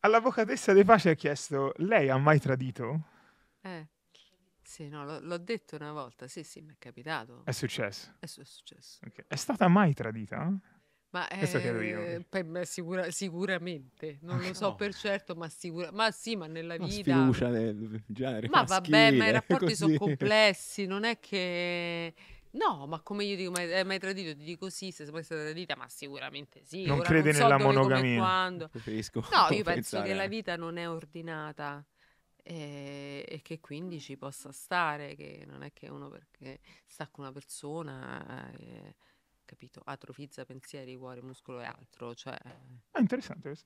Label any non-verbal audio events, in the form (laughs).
all'avvocatessa De Pace ha chiesto, lei ha mai tradito? Eh, sì, no, l'ho, l'ho detto una volta, sì, sì, mi è capitato. È successo? È, su- è successo. Okay. È stata mai tradita? Ma eh, per, sicura, sicuramente, non ah, lo so no. per certo, ma, sicura, ma sì, ma nella no, vita... Sfiducia del genere Ma maschile, vabbè, ma i (laughs) rapporti così. sono complessi, non è che No, ma come io dico, ma hai mai tradito? Ti dico sì, se poi stata tradita, ma sicuramente sì. Non Ora crede so nella dove, come, monogamia. quando. Preferisco No, non io penso che la vita non è ordinata eh, e, che quindi ci possa stare, che non è che uno perché sta con una persona, eh, capito, atrofizza pensieri, cuore, muscolo e altro, cioè... Ah, interessante questo.